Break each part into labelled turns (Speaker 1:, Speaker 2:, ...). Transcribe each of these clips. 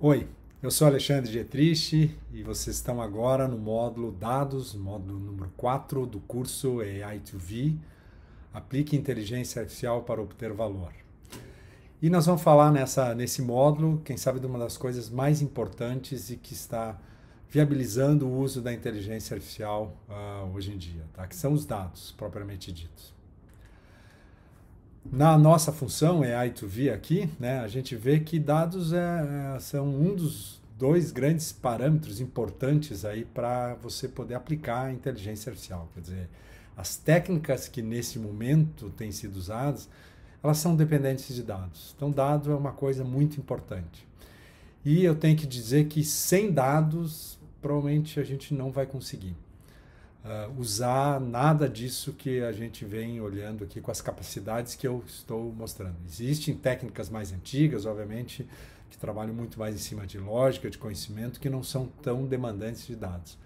Speaker 1: Oi, eu sou Alexandre Dietrich e vocês estão agora no módulo Dados, módulo número 4 do curso AI2V, Aplique Inteligência Artificial para Obter Valor. E nós vamos falar nessa, nesse módulo, quem sabe, de uma das coisas mais importantes e que está viabilizando o uso da inteligência artificial uh, hoje em dia, tá? que são os dados propriamente ditos. Na nossa função, é I2V aqui, né, a gente vê que dados é, é, são um dos dois grandes parâmetros importantes aí para você poder aplicar a inteligência artificial. Quer dizer, as técnicas que nesse momento têm sido usadas, elas são dependentes de dados. Então, dado é uma coisa muito importante. E eu tenho que dizer que sem dados, provavelmente a gente não vai conseguir uh, usar nada disso que a gente vem olhando aqui com as capacidades que eu estou mostrando. Existem técnicas mais antigas, obviamente, que trabalham muito mais em cima de lógica, de conhecimento, que não são tão demandantes de dados.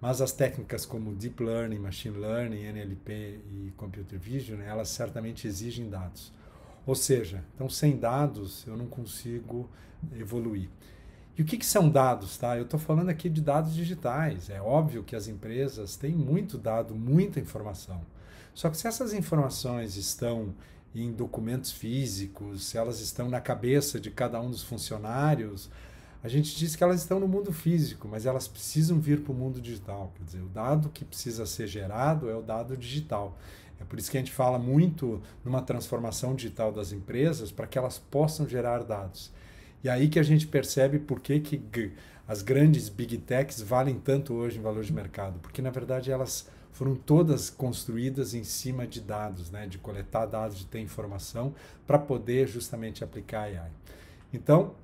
Speaker 1: Mas as técnicas como Deep Learning, Machine Learning, NLP e Computer Vision, elas certamente exigem dados. Ou seja, então sem dados eu não consigo evoluir. E o que, que são dados? Tá? Eu estou falando aqui de dados digitais. É óbvio que as empresas têm muito dado, muita informação. Só que se essas informações estão em documentos físicos, se elas estão na cabeça de cada um dos funcionários, a gente diz que elas estão no mundo físico, mas elas precisam vir para o mundo digital. Quer dizer, o dado que precisa ser gerado é o dado digital. É por isso que a gente fala muito numa transformação digital das empresas para que elas possam gerar dados. E aí que a gente percebe por que, que as grandes big techs valem tanto hoje em valor de mercado, porque na verdade elas foram todas construídas em cima de dados, né? de coletar dados, de ter informação para poder justamente aplicar AI. Então,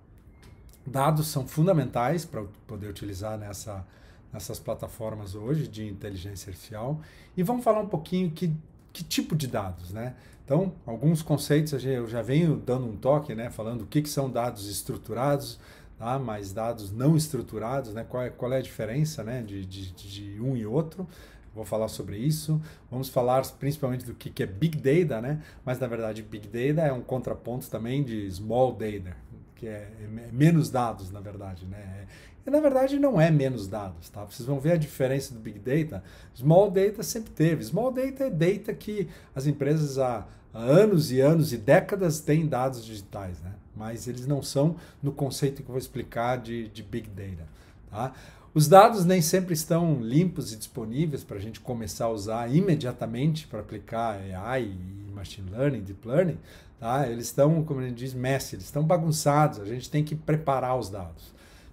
Speaker 1: dados são fundamentais para poder utilizar nessa, nessas plataformas hoje de inteligência artificial. E vamos falar um pouquinho que que tipo de dados, né? Então, alguns conceitos eu já venho dando um toque, né? Falando o que, que são dados estruturados, tá? mas dados não estruturados, né? Qual é, qual é a diferença né? de, de, de um e outro. Vou falar sobre isso. Vamos falar principalmente do que, que é Big Data, né? Mas na verdade, Big Data é um contraponto também de Small Data, que é, é menos dados, na verdade, né? É e na verdade não é menos dados, tá? Vocês vão ver a diferença do Big Data. Small Data sempre teve. Small Data é data que as empresas há anos e anos e décadas têm dados digitais, né? Mas eles não são no conceito que eu vou explicar de, de Big Data, tá? Os dados nem sempre estão limpos e disponíveis para a gente começar a usar imediatamente para aplicar AI e Machine Learning, Deep Learning, tá? Eles estão, como a gente diz, messy, eles estão bagunçados, a gente tem que preparar os dados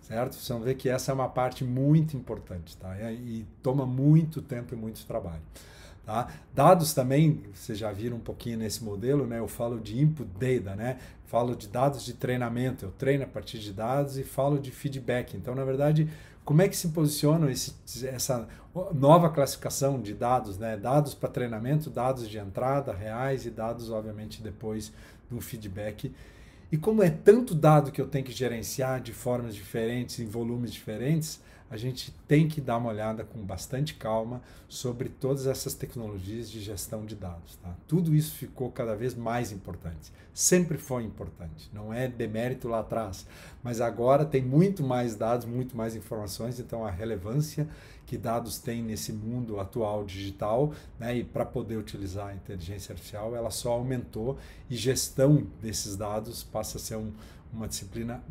Speaker 1: certo? Vocês vão ver que essa é uma parte muito importante, tá? E toma muito tempo e muito trabalho. Tá? Dados também, vocês já viram um pouquinho nesse modelo, né? Eu falo de input data, né? Falo de dados de treinamento, eu treino a partir de dados e falo de feedback. Então, na verdade, como é que se posiciona esse, essa nova classificação de dados, né? Dados para treinamento, dados de entrada, reais e dados, obviamente, depois do feedback e como é tanto dado que eu tenho que gerenciar de formas diferentes, em volumes diferentes, a gente tem que dar uma olhada com bastante calma sobre todas essas tecnologias de gestão de dados. Tá? Tudo isso ficou cada vez mais importante. Sempre foi importante, não é demérito lá atrás, mas agora tem muito mais dados, muito mais informações, então a relevância que dados têm nesse mundo atual digital, né, e para poder utilizar a inteligência artificial, ela só aumentou e gestão desses dados passa a ser um, uma disciplina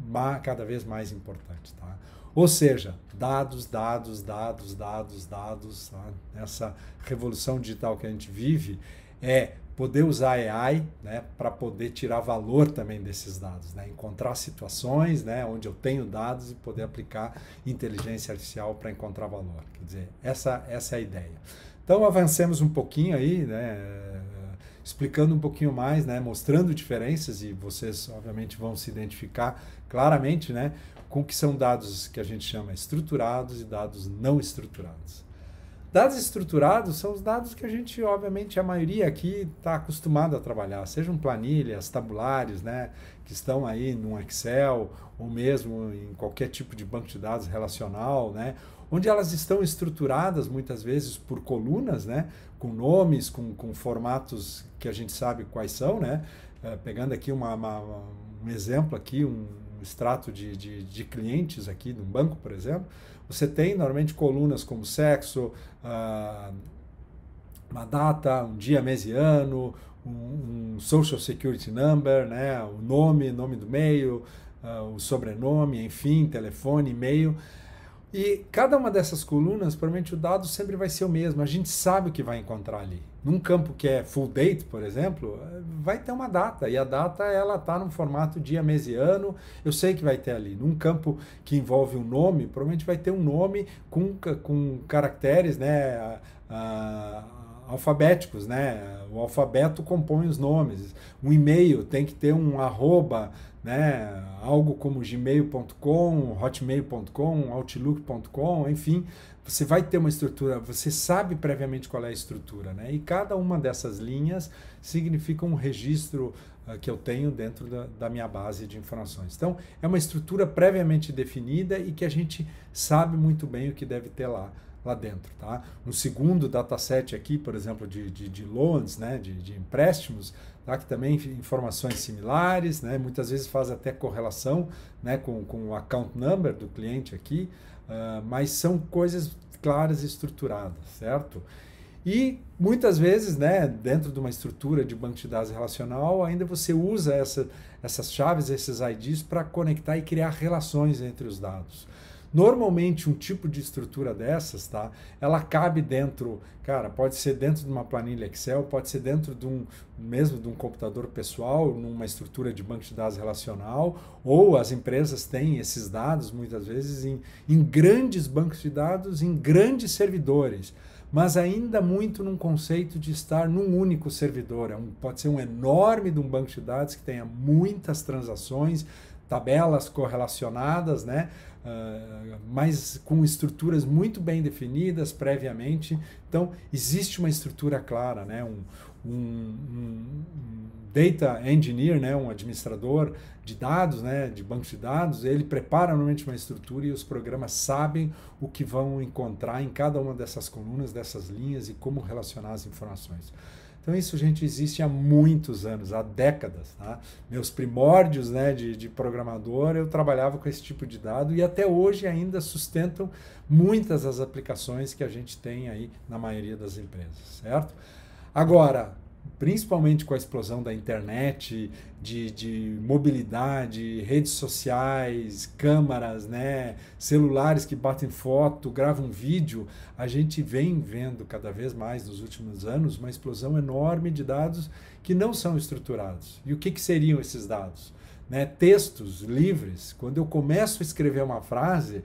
Speaker 1: cada vez mais importante. Tá? Ou seja, dados, dados, dados, dados, dados. nessa tá? Essa revolução digital que a gente vive é poder usar AI né, para poder tirar valor também desses dados, né? encontrar situações né, onde eu tenho dados e poder aplicar inteligência artificial para encontrar valor. Quer dizer, essa, essa é a ideia. Então avancemos um pouquinho aí, né? explicando um pouquinho mais, né, mostrando diferenças e vocês obviamente vão se identificar claramente, né, com que são dados que a gente chama estruturados e dados não estruturados. Dados estruturados são os dados que a gente, obviamente, a maioria aqui está acostumada a trabalhar, sejam planilhas, tabulares, né, que estão aí no Excel ou mesmo em qualquer tipo de banco de dados relacional, né, onde elas estão estruturadas muitas vezes por colunas, né? com nomes, com, com formatos que a gente sabe quais são. Né? É, pegando aqui uma, uma, um exemplo aqui, um, extrato de, de, de, clientes aqui de um banco, por exemplo, você tem normalmente colunas como sexo, ah, uma data, um dia, mês e ano, um, um, social security number, né, o nome, nome do meio, ah, o sobrenome, enfim, telefone, e-mail. E cada uma dessas colunas, provavelmente o dado sempre vai ser o mesmo. A gente sabe o que vai encontrar ali. Num campo que é full date, por exemplo, vai ter uma data. E a data ela está no formato dia, mês e ano. Eu sei que vai ter ali. Num campo que envolve um nome, provavelmente vai ter um nome com, com caracteres, né? A, a, alfabéticos, né? O alfabeto compõe os nomes. Um e-mail tem que ter um arroba, né? Algo como gmail.com, hotmail.com, outlook.com, enfim. Você vai ter uma estrutura, você sabe previamente qual é a estrutura, né? E cada uma dessas linhas significa um registro ah, que eu tenho dentro da, da, minha base de informações. Então, é uma estrutura previamente definida e que a gente sabe muito bem o que deve ter lá lá dentro. Tá? Um segundo dataset aqui, por exemplo, de, de, de loans, né? de, de empréstimos, tá? que também informações similares, né? muitas vezes faz até correlação né? com, com o account number do cliente aqui, uh, mas são coisas claras e estruturadas, certo? E muitas vezes, né, dentro de uma estrutura de banco de dados relacional, ainda você usa essa, essas chaves, esses IDs para conectar e criar relações entre os dados. Normalmente um tipo de estrutura dessas, tá? Ela cabe dentro, cara, pode ser dentro de uma planilha Excel, pode ser dentro de um mesmo de um computador pessoal, numa estrutura de banco de dados relacional, ou as empresas têm esses dados muitas vezes em, em grandes bancos de dados, em grandes servidores mas ainda muito num conceito de estar num único servidor. É um, pode ser um enorme de um banco de dados que tenha muitas transações, tabelas correlacionadas, né? Ah, mas com estruturas muito bem definidas previamente. Então, existe uma estrutura clara, né? um, um, um data engineer, né? um administrador de dados, né? de banco de dados, ele prepara normalmente uma estrutura e os programas sabem o que vão encontrar em cada uma dessas colunas, dessas linhas e como relacionar as informações. Então isso, gente, existe há muitos anos, há décadas. Tá? Meus primórdios né, de, de programador, eu trabalhava com esse tipo de dado e até hoje ainda sustentam muitas das aplicações que a gente tem aí na maioria das empresas, certo? Agora, principalmente com a explosão da internet, de, de mobilidade, redes sociais, câmaras, né, celulares que batem foto, gravam vídeo, a gente vem vendo cada vez mais nos últimos anos uma explosão enorme de dados que não são estruturados. E o que, que seriam esses dados? Né, textos livres, quando eu começo a escrever uma frase,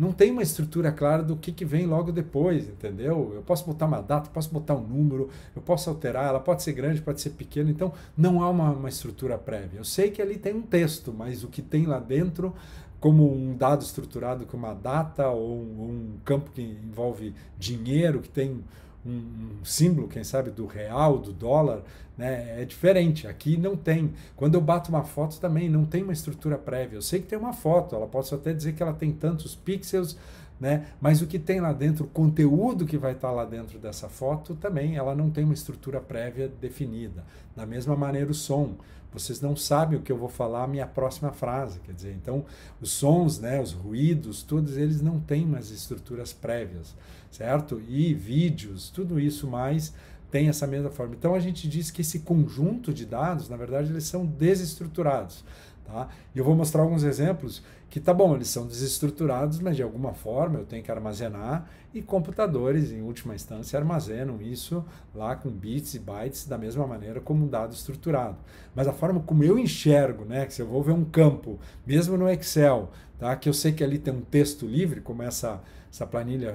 Speaker 1: não tem uma estrutura clara do que, que vem logo depois, entendeu? Eu posso botar uma data, posso botar um número, eu posso alterar, ela pode ser grande, pode ser pequena, então não há uma, uma estrutura prévia. Eu sei que ali tem um texto, mas o que tem lá dentro, como um dado estruturado com uma data ou um, um campo que envolve dinheiro, que tem um, símbolo, quem sabe, do real, do dólar, né? é diferente. Aqui não tem. Quando eu bato uma foto também, não tem uma estrutura prévia. Eu sei que tem uma foto, ela posso até dizer que ela tem tantos pixels, né? mas o que tem lá dentro, o conteúdo que vai estar lá dentro dessa foto também, ela não tem uma estrutura prévia definida. Da mesma maneira, o som. Vocês não sabem o que eu vou falar minha próxima frase, quer dizer, então os sons, né, os ruídos, todos eles não têm umas estruturas prévias certo? E vídeos, tudo isso mais tem essa mesma forma. Então a gente diz que esse conjunto de dados, na verdade, eles são desestruturados. Tá? E eu vou mostrar alguns exemplos que, tá bom, eles são desestruturados, mas de alguma forma eu tenho que armazenar e computadores, em última instância, armazenam isso lá com bits e bytes da mesma maneira como um dado estruturado. Mas a forma como eu enxergo, né, que se eu vou ver um campo, mesmo no Excel, tá, que eu sei que ali tem um texto livre, como essa, essa planilha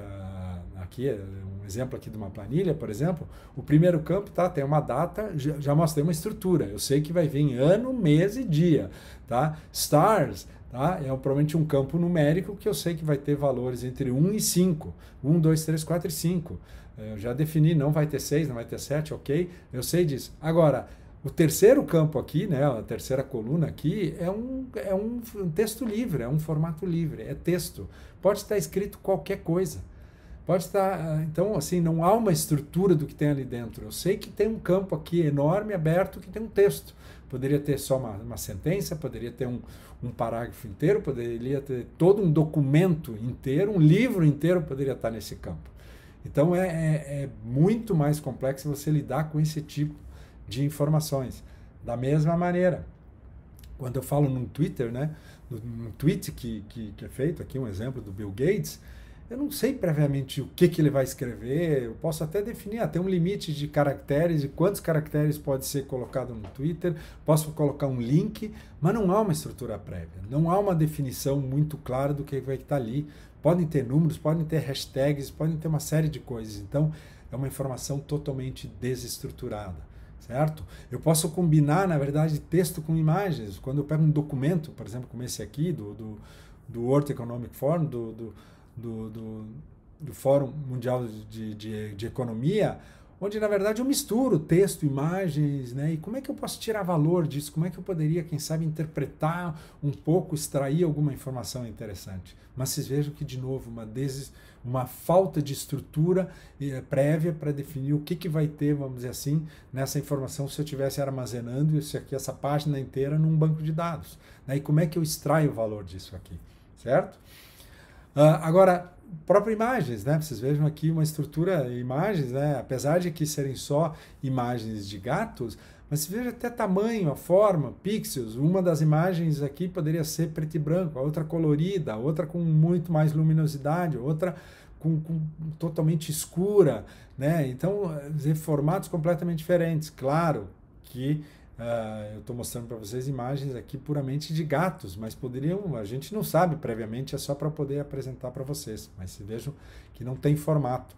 Speaker 1: aqui, é um exemplo aqui de uma planilha, por exemplo, o primeiro campo tá, tem uma data, já mostrei uma estrutura. Eu sei que vai vir em ano, mês e dia. Tá? Stars tá? é provavelmente um campo numérico que eu sei que vai ter valores entre 1 e 5. 1, 2, 3, 4 e 5. É, eu já defini, não vai ter 6, não vai ter 7, ok? Eu sei disso. Agora, o terceiro campo aqui, né, a terceira coluna aqui, é um, é um texto livre, é um formato livre, é texto. Pode estar escrito qualquer coisa. Pode estar. Ah, então, assim, não há uma estrutura do que tem ali dentro. Eu sei que tem um campo aqui enorme, aberto, que tem um texto. Poderia ter só uma, uma sentença, poderia ter um, um parágrafo inteiro, poderia ter todo um documento inteiro, um livro inteiro poderia estar nesse campo. Então, é, é, é muito mais complexo você lidar com esse tipo de informações. Da mesma maneira, quando eu falo num Twitter, né, num tweet que, que, que é feito, aqui um exemplo do Bill Gates eu não sei previamente o que, que ele vai escrever, eu posso até definir até ah, um limite de caracteres e quantos caracteres pode ser colocado no Twitter, posso colocar um link, mas não há uma estrutura prévia, não há uma definição muito clara do que vai estar ali. Podem ter números, podem ter hashtags, podem ter uma série de coisas. Então, é uma informação totalmente desestruturada certo? Eu posso combinar, na verdade, texto com imagens. Quando eu pego um documento, por exemplo, como esse aqui, do, do, do World Economic Forum, do, do do, do, do Fórum Mundial de, de, de, Economia, onde na verdade eu misturo texto, imagens, né? E como é que eu posso tirar valor disso? Como é que eu poderia, quem sabe, interpretar um pouco, extrair alguma informação interessante? Mas vocês vejam que, de novo, uma, deses, uma falta de estrutura eh, prévia para definir o que, que vai ter, vamos dizer assim, nessa informação se eu estivesse armazenando isso aqui, essa página inteira num banco de dados. Né? E como é que eu extraio o valor disso aqui, certo? Ah, agora, próprias imagens, né? Vocês vejam aqui uma estrutura imagens, né? Apesar de que serem só imagens de gatos, mas você veja até tamanho, a forma, pixels. Uma das imagens aqui poderia ser preto e branco, a outra colorida, a outra com muito mais luminosidade, outra com, com, totalmente escura, né? Então, eh, formatos completamente diferentes. Claro que Uh, eu estou mostrando para vocês imagens aqui puramente de gatos, mas poderiam, a gente não sabe previamente, é só para poder apresentar para vocês. Mas se vejam que não tem formato.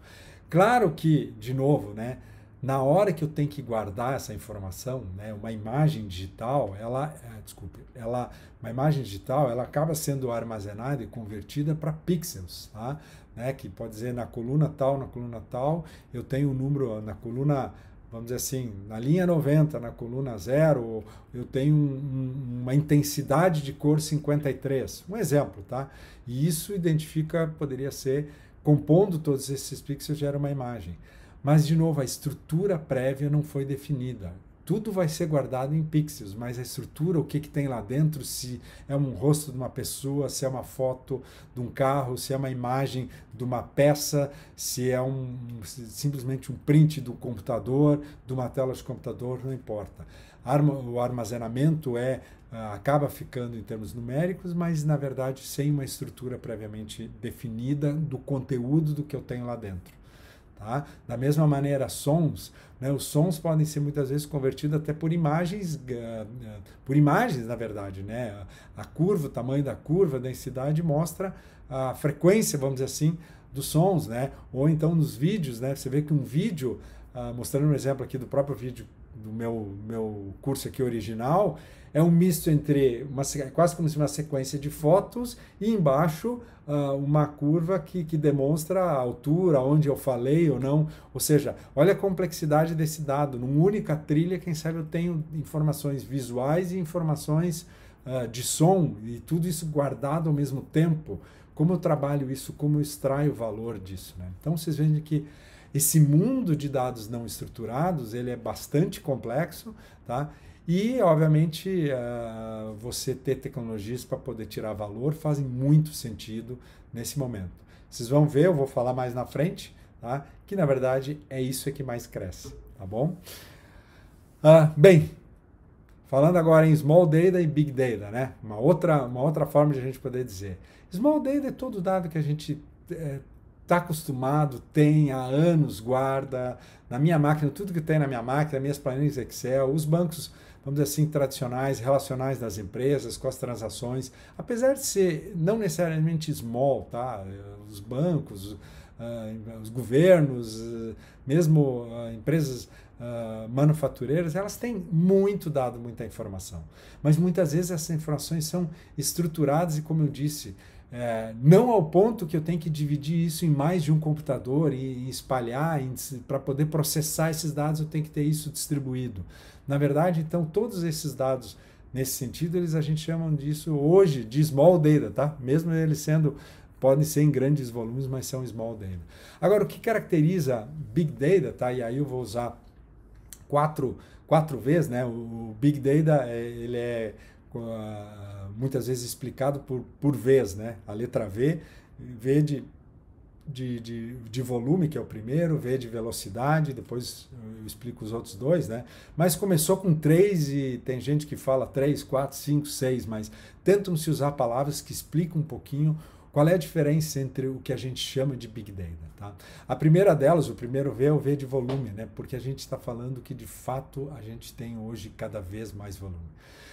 Speaker 1: Claro que, de novo, né, na hora que eu tenho que guardar essa informação, né, uma imagem digital, ela, é, desculpe, ela, uma imagem digital, ela acaba sendo armazenada e convertida para pixels, tá? Né, que pode dizer na coluna tal, na coluna tal, eu tenho o um número na coluna vamos dizer assim, na linha 90, na coluna 0, eu tenho um, uma intensidade de cor 53. Um exemplo, tá? E isso identifica, poderia ser, compondo todos esses pixels, gera uma imagem. Mas, de novo, a estrutura prévia não foi definida tudo vai ser guardado em pixels, mas a estrutura, o que, que tem lá dentro, se é um rosto de uma pessoa, se é uma foto de um carro, se é uma imagem de uma peça, se é um, simplesmente um print do computador, de uma tela de computador, não importa. O armazenamento é ah, acaba ficando em termos numéricos, mas na verdade sem uma estrutura previamente definida do conteúdo do que eu tenho lá dentro. Tá? Da mesma maneira, sons, né? Os sons podem ser muitas vezes convertidos até por imagens, ah, ah, por imagens na verdade, né? A curva, o tamanho da curva, a densidade mostra a frequência, vamos dizer assim, dos sons, né? Ou então nos vídeos, né? Você vê que um vídeo, ah, mostrando um exemplo aqui do próprio vídeo do meu, meu curso aqui original, é um misto entre uma, quase como se uma sequência de fotos e embaixo uh, uma curva que, que demonstra a altura, onde eu falei ou não. Ou seja, olha a complexidade desse dado. Numa única trilha, quem sabe eu tenho informações visuais e informações uh, de som e tudo isso guardado ao mesmo tempo. Como eu trabalho isso, como eu extraio o valor disso. Né? Então vocês veem que esse mundo de dados não estruturados ele é bastante complexo, tá? E, obviamente, uh, você ter tecnologias para poder tirar valor fazem muito sentido nesse momento. Vocês vão ver, eu vou falar mais na frente, tá? que na verdade é isso é que mais cresce, tá bom? Uh, bem, falando agora em small data e big data, né? Uma outra, uma outra forma de a gente poder dizer. Small data é todo dado que a gente é, está acostumado, tem há anos, guarda. Na minha máquina, tudo que tem na minha máquina, minhas planilhas Excel, os bancos, vamos dizer assim, tradicionais, relacionais das empresas, com as transações, apesar de ser não necessariamente small, tá? Os bancos, ah, os governos, mesmo ah, empresas Uh, manufatureiras, elas têm muito dado muita informação. Mas muitas vezes essas informações são estruturadas e, como eu disse, é, não ao ponto que eu tenho que dividir isso em mais de um computador e, e espalhar, para poder processar esses dados, eu tenho que ter isso distribuído. Na verdade, então, todos esses dados nesse sentido, eles a gente chama disso hoje de small data, tá? Mesmo eles sendo podem ser em grandes volumes, mas são small data. Agora, o que caracteriza big data, tá? E aí eu vou usar quatro, quatro vezes, né? O, o big data, é, ele é uh, muitas vezes explicado por, por vez, né? A letra V, V de, de, de, de, volume, que é o primeiro, V de velocidade, depois eu explico os outros dois, né? Mas começou com três e tem gente que fala três, quatro, cinco, seis, mas tentam-se usar palavras que explicam um pouquinho qual é a diferença entre o que a gente chama de Big Data? Tá? A primeira delas, o primeiro V é o V de volume, né? porque a gente está falando que de fato a gente tem hoje cada vez mais volume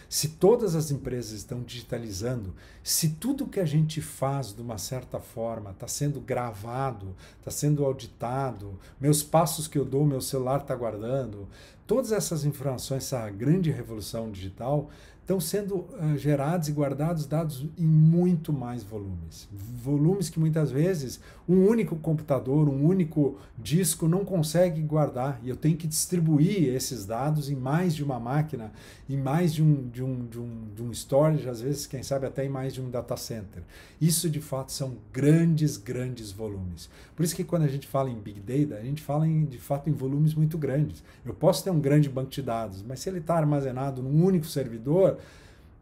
Speaker 1: se todas as empresas estão digitalizando, se tudo que a gente faz de uma certa forma está sendo gravado, está sendo auditado, meus passos que eu dou, meu celular está guardando, Todas essas informações, essa grande revolução digital, estão sendo eh, gerados e guardados dados em muito mais volumes. Volumes que muitas vezes um único computador, um único disco não consegue guardar. E eu tenho que distribuir esses dados em mais de uma máquina, em mais de um, de um, de um, de um storage, às vezes, quem sabe, até em mais de um data center. Isso de fato são grandes, grandes volumes. Por isso que quando a gente fala em Big Data, a gente fala em, de fato em volumes muito grandes. Eu posso ter um um grande banco de dados, mas se ele está armazenado num único servidor,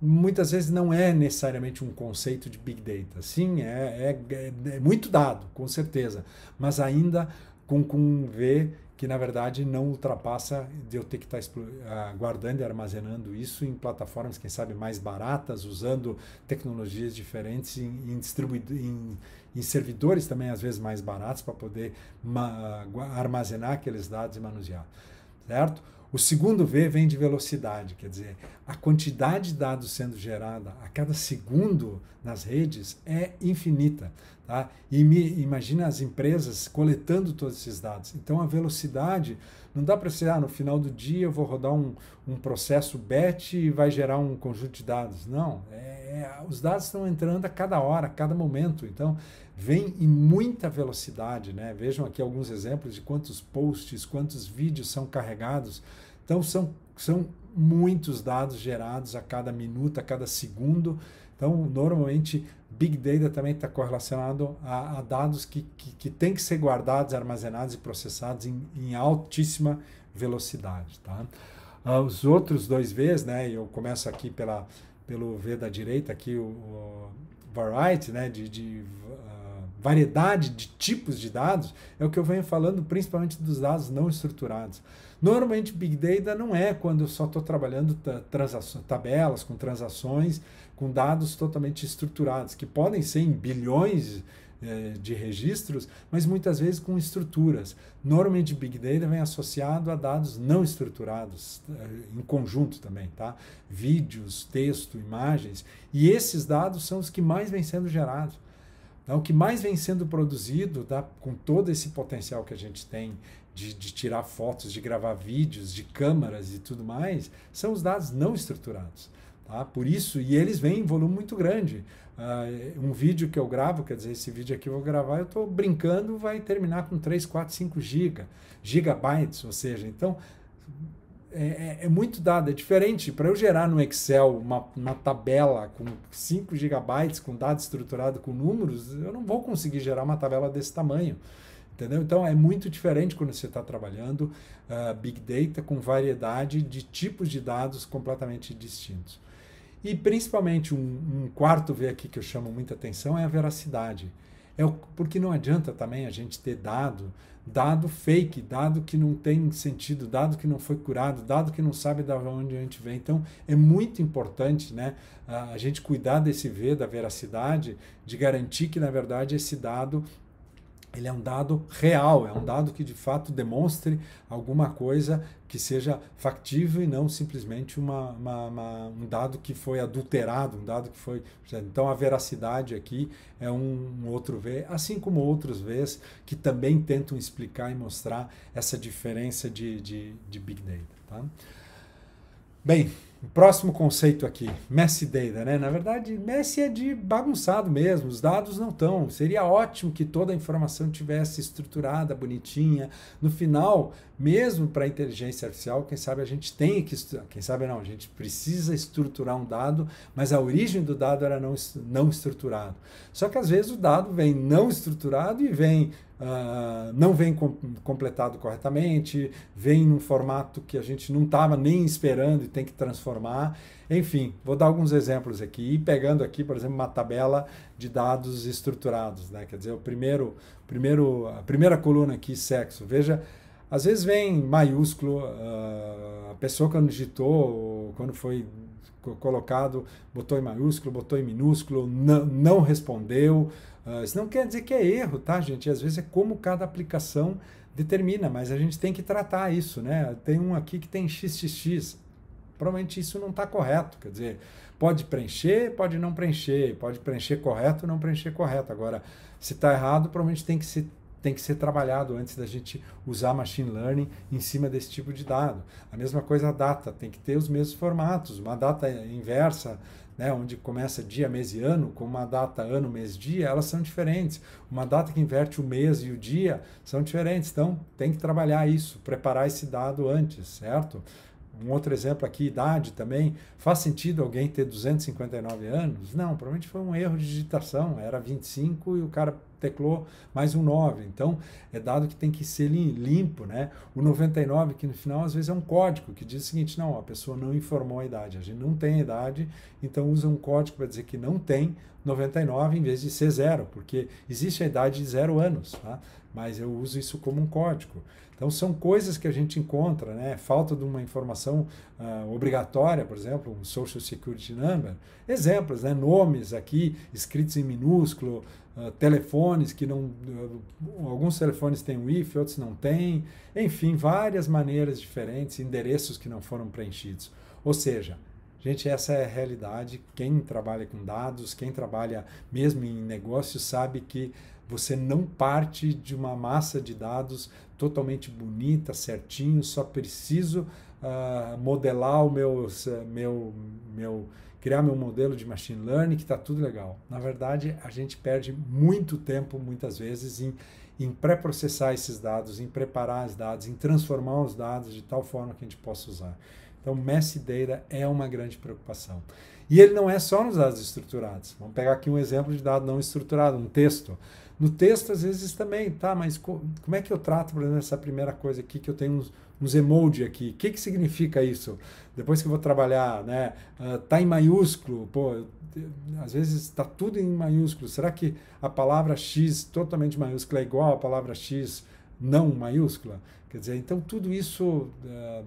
Speaker 1: muitas vezes não é necessariamente um conceito de big data. Sim, é, é, é muito dado, com certeza, mas ainda com, com um V que, na verdade, não ultrapassa de eu ter que estar tá ah, guardando e armazenando isso em plataformas, quem sabe, mais baratas, usando tecnologias diferentes em, em, em, em servidores também, às vezes, mais baratos para poder ah, armazenar aqueles dados e manusear certo? O segundo V vem de velocidade, quer dizer, a quantidade de dados sendo gerada a cada segundo nas redes é infinita. Tá? E me, imagina as empresas coletando todos esses dados. Então a velocidade, não dá para ser, ah, no final do dia eu vou rodar um, um processo BET e vai gerar um conjunto de dados. Não, é, é, os dados estão entrando a cada hora, a cada momento. Então vem em muita velocidade. Né? Vejam aqui alguns exemplos de quantos posts, quantos vídeos são carregados. Então são, são muitos dados gerados a cada minuto, a cada segundo. Então, normalmente, Big Data também está correlacionado a, a dados que, que, que têm que ser guardados, armazenados e processados em, em altíssima velocidade. Tá? Ah, os outros dois Vs, né, eu começo aqui pela, pelo V da direita, aqui o, o variety, né, de, de uh, variedade de tipos de dados, é o que eu venho falando principalmente dos dados não estruturados. Normalmente, Big Data não é quando eu só estou trabalhando tabelas com transações, com dados totalmente estruturados, que podem ser em bilhões eh, de registros, mas muitas vezes com estruturas. Normalmente, Big Data vem associado a dados não estruturados, eh, em conjunto também, tá? Vídeos, texto, imagens. E esses dados são os que mais vêm sendo gerados. Então, o que mais vem sendo produzido, tá? com todo esse potencial que a gente tem de, de, tirar fotos, de gravar vídeos, de câmaras e tudo mais, são os dados não estruturados. Tá? Por isso, e eles vêm em volume muito grande. Uh, um vídeo que eu gravo, quer dizer, esse vídeo aqui eu vou gravar, eu estou brincando, vai terminar com 3, 4, 5 giga, gigabytes, ou seja, então é, é, é, muito dado, é diferente. Para eu gerar no Excel uma, uma tabela com 5 gigabytes, com dado estruturado, com números, eu não vou conseguir gerar uma tabela desse tamanho. Entendeu? Então é muito diferente quando você está trabalhando uh, Big Data com variedade de tipos de dados completamente distintos. E principalmente um, um quarto V aqui que eu chamo muita atenção é a veracidade. É porque não adianta também a gente ter dado, dado fake, dado que não tem sentido, dado que não foi curado, dado que não sabe de onde a gente vem. Então é muito importante né, a gente cuidar desse ver, da veracidade, de garantir que na verdade esse dado ele é um dado real, é um dado que de fato demonstre alguma coisa que seja factível e não simplesmente uma, uma, uma, um dado que foi adulterado, um dado que foi. Né? Então a veracidade aqui é um, um outro V, assim como outros Vs que também tentam explicar e mostrar essa diferença de, de, de Big Data. Tá? Bem, Próximo conceito aqui, messy data, né? Na verdade, messy é de bagunçado mesmo, os dados não estão. Seria ótimo que toda a informação tivesse estruturada, bonitinha. No final, mesmo para a inteligência artificial, quem sabe a gente tem que, quem sabe não, a gente precisa estruturar um dado, mas a origem do dado era não, não estruturado. Só que às vezes o dado vem não estruturado e vem Uh, não vem com, completado corretamente, vem num formato que a gente não estava nem esperando e tem que transformar. Enfim, vou dar alguns exemplos aqui. E pegando aqui, por exemplo, uma tabela de dados estruturados. Né? Quer dizer, o primeiro, primeiro, a primeira coluna aqui, sexo. Veja às vezes vem maiúsculo, ah, a pessoa quando digitou, quando foi colocado, botou em maiúsculo, botou em minúsculo, não, respondeu. Ah, isso não quer dizer que é erro, tá, gente? Às vezes é como cada aplicação determina, mas a gente tem que tratar isso, né? Tem um aqui que tem XXX. Provavelmente isso não está correto, quer dizer, pode preencher, pode não preencher, pode preencher correto, não preencher correto. Agora, se está errado, provavelmente tem que se tem que ser trabalhado antes da gente usar machine learning em cima desse tipo de dado. A mesma coisa a data, tem que ter os mesmos formatos, uma data inversa, né, onde começa dia, mês e ano, com uma data ano, mês, dia, elas são diferentes. Uma data que inverte o mês e o dia são diferentes. Então, tem que trabalhar isso, preparar esse dado antes, certo? um outro exemplo aqui, idade também. Faz sentido alguém ter 259 anos? Não, provavelmente foi um erro de digitação. Era 25 e o cara teclou mais um 9. Então, é dado que tem que ser limpo, né? O 99, que no final às vezes é um código que diz o seguinte: não, a pessoa não informou a idade. A gente não tem a idade, então usa um código para dizer que não tem, 99 em vez de ser zero, porque existe a idade de zero anos, tá? mas eu uso isso como um código. Então são coisas que a gente encontra, né? Falta de uma informação uh, obrigatória, por exemplo, um Social Security Number. Exemplos, né? Nomes aqui escritos em minúsculo, uh, telefones que não, uh, alguns telefones têm Wi-Fi, outros não têm. Enfim, várias maneiras diferentes, endereços que não foram preenchidos. Ou seja, Gente, essa é a realidade. Quem trabalha com dados, quem trabalha mesmo em negócio, sabe que você não parte de uma massa de dados totalmente bonita, certinho, só preciso uh, modelar o meu, meu, meu, criar meu modelo de machine learning, que está tudo legal. Na verdade, a gente perde muito tempo, muitas vezes, em, em pré-processar esses dados, em preparar os dados, em transformar os dados de tal forma que a gente possa usar. Então, mess data é uma grande preocupação. E ele não é só nos dados estruturados. Vamos pegar aqui um exemplo de dado não estruturado, um texto. No texto, às vezes também, tá, mas co como é que eu trato, por exemplo, essa primeira coisa aqui, que eu tenho uns, uns emoji aqui? O que, que significa isso? Depois que eu vou trabalhar, né? Uh, tá em maiúsculo, pô, às vezes está tudo em maiúsculo. Será que a palavra X totalmente maiúscula é igual à palavra X não maiúscula? Quer dizer, então tudo isso. Uh,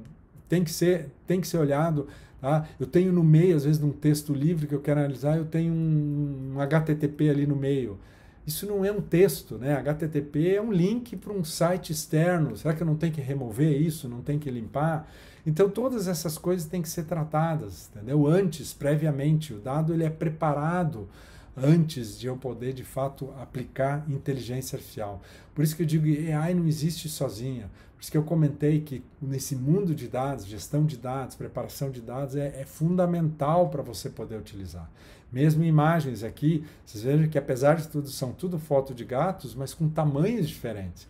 Speaker 1: tem que ser, tem que ser olhado. Tá? Eu tenho no meio, às vezes, de um texto livre que eu quero analisar, eu tenho um, um HTTP ali no meio. Isso não é um texto, né? HTTP é um link para um site externo. Será que eu não tenho que remover isso? Não tem que limpar? Então todas essas coisas têm que ser tratadas, entendeu? Antes, previamente, o dado ele é preparado antes de eu poder de fato aplicar inteligência artificial. Por isso que eu digo, AI não existe sozinha. Por isso que eu comentei que nesse mundo de dados, gestão de dados, preparação de dados é, é fundamental para você poder utilizar. Mesmo imagens aqui, vocês vejam que apesar de tudo são tudo foto de gatos, mas com tamanhos diferentes.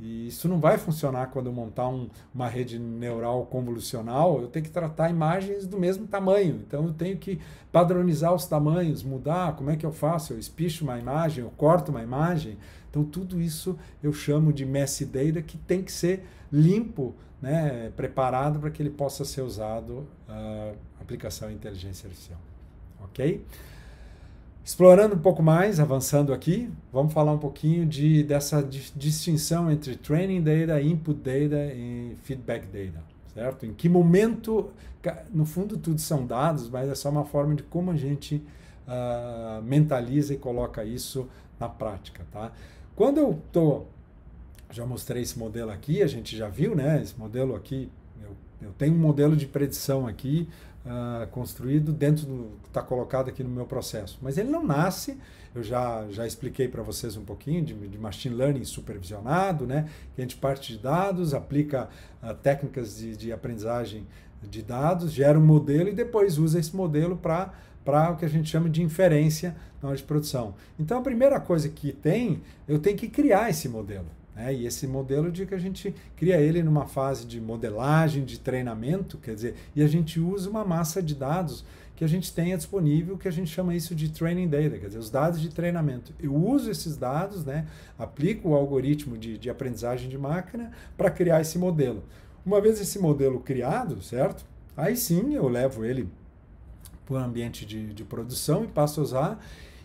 Speaker 1: E isso não vai funcionar quando eu montar um, uma rede neural convolucional. Eu tenho que tratar imagens do mesmo tamanho. Então eu tenho que padronizar os tamanhos, mudar. Como é que eu faço? Eu espicho uma imagem, eu corto uma imagem. Então tudo isso eu chamo de messy data que tem que ser limpo, né, preparado para que ele possa ser usado a ah, aplicação inteligência artificial. Ok? Explorando um pouco mais, avançando aqui, vamos falar um pouquinho de, dessa distinção entre training data, input data e feedback data, certo? Em que momento, no fundo tudo são dados, mas é só uma forma de como a gente uh, mentaliza e coloca isso na prática, tá? Quando eu tô, já mostrei esse modelo aqui, a gente já viu, né? Esse modelo aqui, eu, eu tenho um modelo de predição aqui, ah, construído dentro do que está colocado aqui no meu processo. Mas ele não nasce, eu já, já expliquei para vocês um pouquinho de, de, machine learning supervisionado, né? que a gente parte de dados, aplica uh, técnicas de, de aprendizagem de dados, gera um modelo e depois usa esse modelo para para o que a gente chama de inferência na hora de produção. Então, a primeira coisa que tem, eu tenho que criar esse modelo. Né? e esse modelo de que a gente cria ele numa fase de modelagem, de treinamento, quer dizer, e a gente usa uma massa de dados que a gente tenha disponível, que a gente chama isso de training data, quer dizer, os dados de treinamento. Eu uso esses dados, né, aplico o algoritmo de, de aprendizagem de máquina para criar esse modelo. Uma vez esse modelo criado, certo? Aí sim eu levo ele para o ambiente de, de produção e passo a usar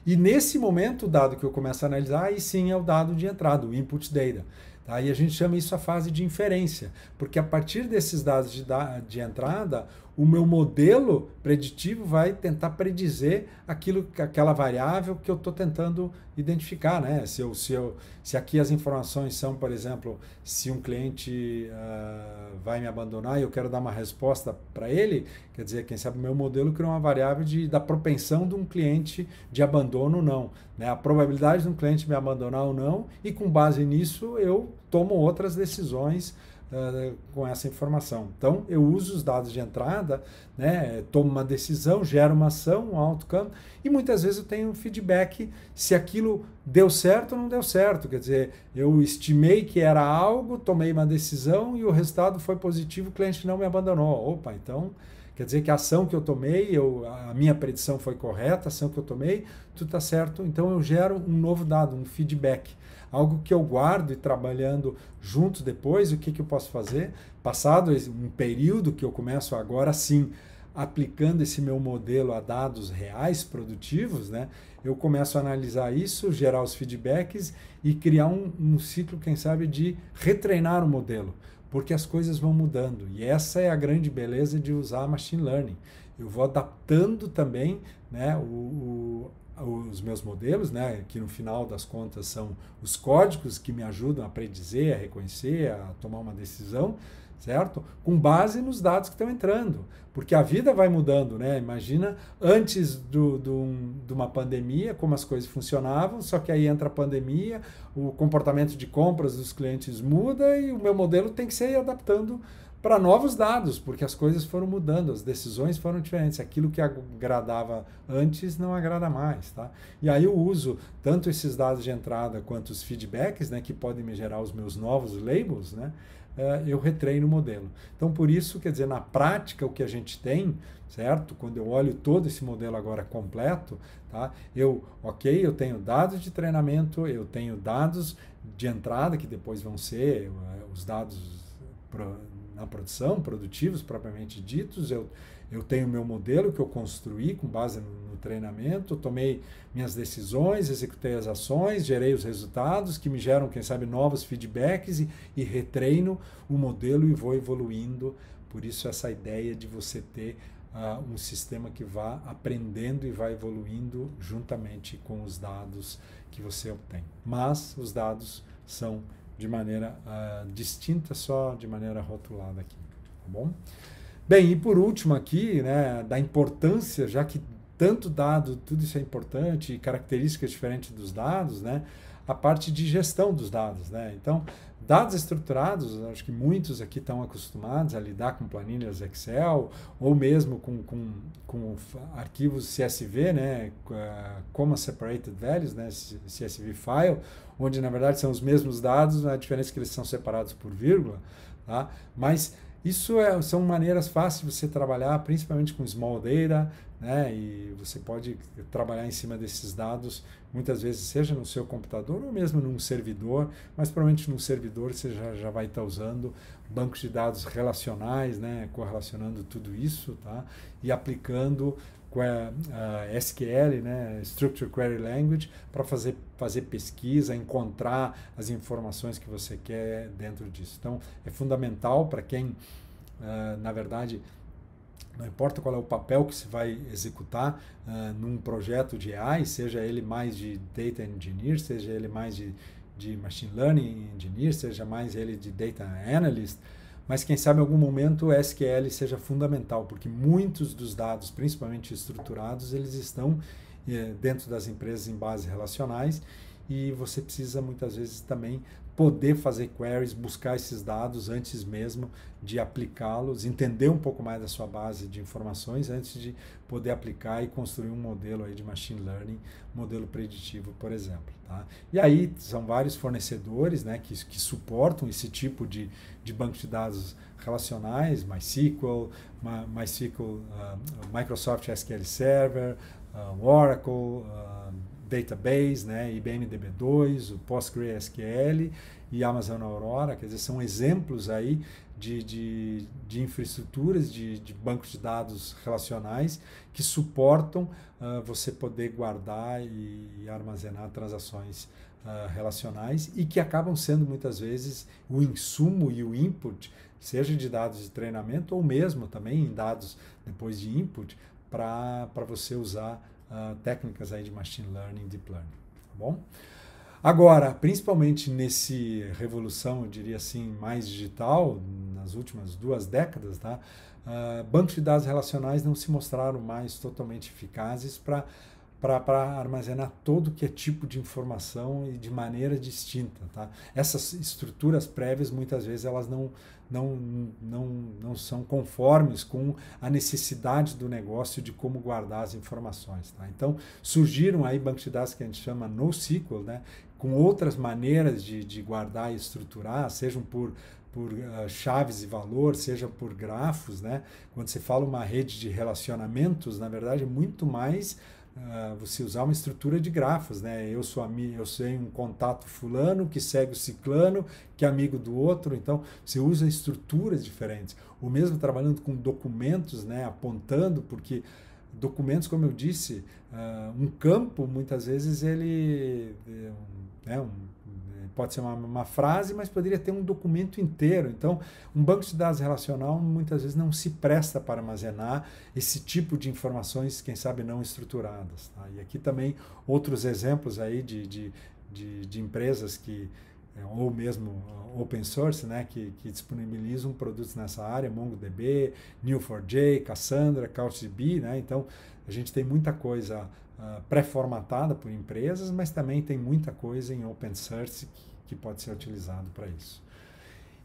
Speaker 1: e nesse momento, o dado que eu começo a analisar, aí sim é o dado de entrada, o input data. Tá? E a gente chama isso a fase de inferência, porque a partir desses dados de, da de entrada, o meu modelo preditivo vai tentar predizer aquilo, aquela variável que eu estou tentando identificar, né? Se, eu, se, eu, se aqui as informações são, por exemplo, se um cliente uh, vai me abandonar e eu quero dar uma resposta para ele, quer dizer, quem sabe o meu modelo criou uma variável de, da propensão de um cliente de abandono ou não, né? A probabilidade de um cliente me abandonar ou não, e com base nisso eu tomo outras decisões eh, com essa informação. Então, eu uso os dados de entrada, né, tomo uma decisão, gero uma ação, um outcome, e muitas vezes eu tenho um feedback se aquilo deu certo ou não deu certo. Quer dizer, eu estimei que era algo, tomei uma decisão e o resultado foi positivo, o cliente não me abandonou. Opa, então quer dizer que a ação que eu tomei, eu, a minha predição foi correta, a ação que eu tomei, tudo está certo. Então eu gero um novo dado, um feedback algo que eu guardo e trabalhando junto depois, o que, que eu posso fazer? Passado um período que eu começo agora sim, aplicando esse meu modelo a dados reais produtivos, né, eu começo a analisar isso, gerar os feedbacks e criar um, um ciclo, quem sabe, de retreinar o modelo, porque as coisas vão mudando. E essa é a grande beleza de usar machine learning. Eu vou adaptando também né, o, o os meus modelos, né, que no final das contas são os códigos que me ajudam a predizer, a reconhecer, a tomar uma decisão, certo? Com base nos dados que estão entrando, porque a vida vai mudando, né? Imagina antes do, do, de uma pandemia como as coisas funcionavam, só que aí entra a pandemia, o comportamento de compras dos clientes muda e o meu modelo tem que ser adaptando para novos dados, porque as coisas foram mudando, as decisões foram diferentes, aquilo que agradava antes não agrada mais, tá? E aí eu uso tanto esses dados de entrada quanto os feedbacks, né, que podem me gerar os meus novos labels, né? Eh, eu retreino o modelo. Então, por isso, quer dizer, na prática, o que a gente tem, certo? Quando eu olho todo esse modelo agora completo, tá? Eu, ok, eu tenho dados de treinamento, eu tenho dados de entrada, que depois vão ser eh, os dados na produção, produtivos propriamente ditos. Eu, eu tenho meu modelo que eu construí com base no, no treinamento, tomei minhas decisões, executei as ações, gerei os resultados que me geram, quem sabe, novos feedbacks e, e retreino o modelo e vou evoluindo. Por isso, essa ideia de você ter uh, um sistema que vá aprendendo e vá evoluindo juntamente com os dados que você obtém. Mas os dados são de maneira uh, distinta, só de maneira rotulada aqui, tá bom? Bem, e por último aqui, né, da importância, já que tanto dado, tudo isso é importante, e características diferentes dos dados, né? a parte de gestão dos dados. Né? Então, dados estruturados, acho que muitos aqui estão acostumados a lidar com planilhas Excel ou mesmo com, com, com arquivos CSV, né? Comma eh, Separated Values, né? CSV File, onde na verdade são os mesmos dados, a diferença é que eles são separados por vírgula. Tá? Mas isso é, são maneiras fáceis de você trabalhar, principalmente com small data, né? E você pode trabalhar em cima desses dados, muitas vezes, seja no seu computador ou mesmo num servidor, mas provavelmente num servidor você já, já vai estar usando bancos de dados relacionais, né? Correlacionando tudo isso, tá? E aplicando uh, SQL, né, Structure Query Language, para fazer, fazer pesquisa, encontrar as informações que você quer dentro disso. Então, é fundamental para quem, uh, na verdade, não importa qual é o papel que se vai executar uh, num projeto de AI, seja ele mais de Data Engineer, seja ele mais de, de Machine Learning Engineer, seja mais ele de Data Analyst, mas quem sabe em algum momento o SQL seja fundamental, porque muitos dos dados, principalmente estruturados, eles estão eh, dentro das empresas em bases relacionais e você precisa muitas vezes também poder fazer queries, buscar esses dados antes mesmo de aplicá-los, entender um pouco mais da sua base de informações antes de poder aplicar e construir um modelo aí de machine learning, modelo preditivo, por exemplo. Tá? E aí são vários fornecedores né, que, que suportam esse tipo de, de banco de dados relacionais, MySQL, MySQL uh, Microsoft SQL Server, uh, Oracle, uh, Database, né, IBM DB2, o PostgreSQL e Amazon Aurora, quer dizer, são exemplos aí de, de, de infraestruturas, de, de bancos de dados relacionais que suportam uh, você poder guardar e, e armazenar transações uh, relacionais e que acabam sendo muitas vezes o insumo e o input, seja de dados de treinamento ou mesmo também em dados depois de input, para você usar ah, técnicas aí de machine learning, deep learning, tá bom? Agora, principalmente nesse revolução, eu diria assim, mais digital, nas últimas duas décadas, tá? Uh, bancos de dados relacionais não se mostraram mais totalmente eficazes para para armazenar todo que é tipo de informação e de maneira distinta. Tá? Essas estruturas prévias, muitas vezes, elas não, não, não, não são conformes com a necessidade do negócio de como guardar as informações. Tá? Então, surgiram aí bancos de dados que a gente chama NoSQL, né? com outras maneiras de, de guardar e estruturar, sejam por por uh, chaves e valor, seja por grafos, né? Quando se fala uma rede de relacionamentos, na verdade, é muito mais ah, você usar uma estrutura de grafos, né? Eu sou amigo, eu sei um contato fulano que segue o ciclano, que é amigo do outro, então você usa estruturas diferentes. Ou mesmo trabalhando com documentos, né? Apontando, porque documentos, como eu disse, uh, um campo muitas vezes ele, é um, né? um pode ser uma, uma, frase, mas poderia ter um documento inteiro. Então, um banco de dados relacional muitas vezes não se presta para armazenar esse tipo de informações, quem sabe não estruturadas. Tá? E aqui também outros exemplos aí de, de, de, de empresas que é, ou mesmo ah, open source, né, que, que disponibilizam produtos nessa área, MongoDB, Neo4j, Cassandra, CouchDB, né, então a gente tem muita coisa uh, pré-formatada por empresas, mas também tem muita coisa em open source que, que pode ser utilizado para isso.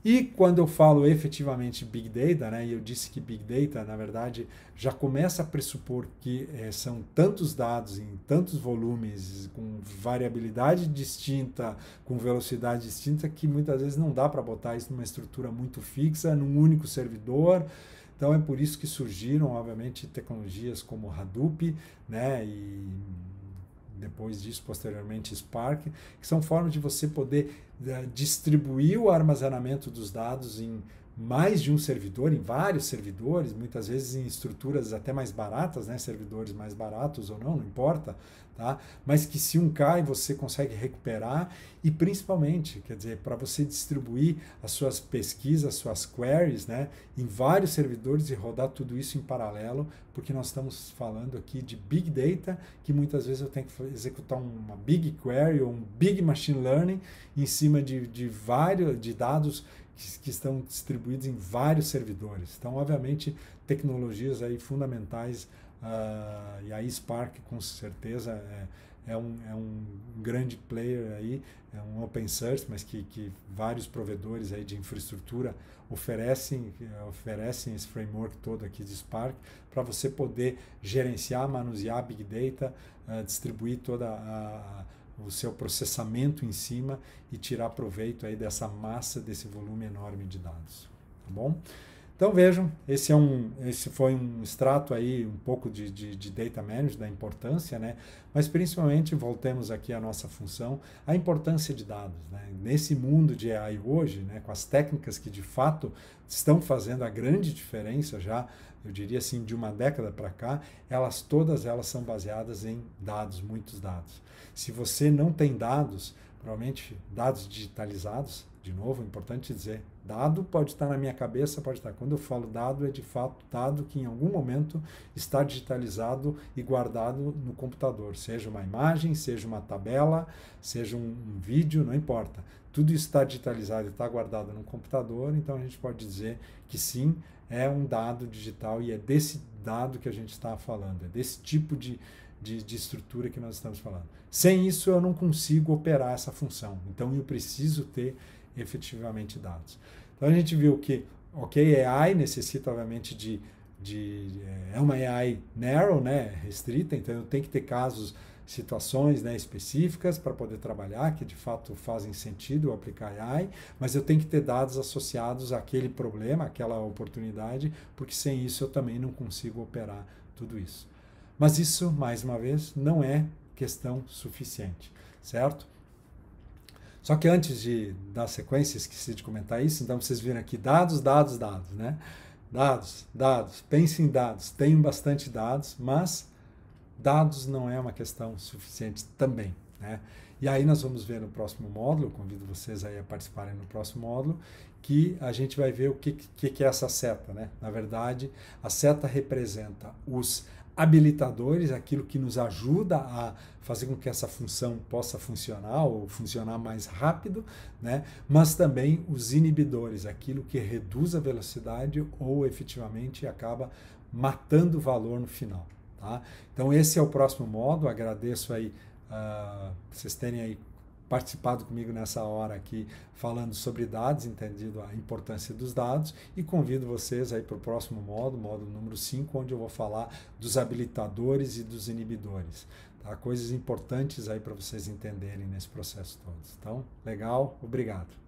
Speaker 1: E quando eu falo efetivamente Big Data, né, e eu disse que Big Data, na verdade, já começa a pressupor que é, são tantos dados em tantos volumes, com variabilidade distinta, com velocidade distinta, que muitas vezes não dá para botar isso numa estrutura muito fixa, num único servidor. Então é por isso que surgiram, obviamente, tecnologias como Hadoop, né, e depois disso, posteriormente Spark, que são formas de você poder eh, distribuir o armazenamento dos dados em mais de um servidor, em vários servidores, muitas vezes em estruturas até mais baratas, né? servidores mais baratos ou não, não importa, tá? mas que se um cai você consegue recuperar e principalmente, quer dizer, para você distribuir as suas pesquisas, suas queries né? em vários servidores e rodar tudo isso em paralelo, porque nós estamos falando aqui de big data, que muitas vezes eu tenho que executar uma big query ou um big machine learning em cima de, de vários de dados que, que estão distribuídos em vários servidores. Então, obviamente, tecnologias aí fundamentais Uh, e aí Spark com certeza é, é, um, é um grande player aí, é um open source, mas que, que vários provedores aí de infraestrutura oferecem, oferecem esse framework todo aqui de Spark para você poder gerenciar, manusear Big Data, uh, distribuir toda a, o seu processamento em cima e tirar proveito aí dessa massa, desse volume enorme de dados. Tá bom? Então vejam, esse, é um, esse foi um extrato aí um pouco de, de, de data management, da importância, né? mas principalmente voltemos aqui à nossa função, a importância de dados. Né? Nesse mundo de AI hoje, né, com as técnicas que de fato estão fazendo a grande diferença já, eu diria assim, de uma década para cá, elas todas elas são baseadas em dados, muitos dados. Se você não tem dados, provavelmente dados digitalizados, de novo, é importante dizer, dado pode estar na minha cabeça, pode estar. Quando eu falo dado, é de fato dado que em algum momento está digitalizado e guardado no computador, seja uma imagem, seja uma tabela, seja um, um vídeo, não importa. Tudo está digitalizado e está guardado no computador, então a gente pode dizer que sim, é um dado digital e é desse dado que a gente está falando, é desse tipo de, de, de, estrutura que nós estamos falando. Sem isso, eu não consigo operar essa função. Então, eu preciso ter efetivamente dados. Então a gente viu que, ok, AI necessita obviamente de, de eh, é uma AI narrow, né, restrita, então eu tenho que ter casos, situações né, específicas para poder trabalhar, que de fato fazem sentido aplicar AI, mas eu tenho que ter dados associados àquele problema, àquela oportunidade, porque sem isso eu também não consigo operar tudo isso. Mas isso, mais uma vez, não é questão suficiente, certo? Só que antes de dar sequência, esqueci de comentar isso, então vocês viram aqui dados, dados, dados, né? Dados, dados, pense em dados, tenho bastante dados, mas dados não é uma questão suficiente também, né? E aí nós vamos ver no próximo módulo, convido vocês aí a participarem no próximo módulo, que a gente vai ver o que, que, que é essa seta, né? Na verdade, a seta representa os habilitadores, aquilo que nos ajuda a fazer com que essa função possa funcionar ou funcionar mais rápido, né? mas também os inibidores, aquilo que reduz a velocidade ou efetivamente acaba matando o valor no final. Tá? Então esse é o próximo modo, agradeço aí uh, vocês terem aí participado comigo nessa hora aqui falando sobre dados, entendido a importância dos dados, e convido vocês aí para o próximo módulo, módulo número 5, onde eu vou falar dos habilitadores e dos inibidores. Tá? Coisas importantes aí para vocês entenderem nesse processo todo. Então, legal, obrigado.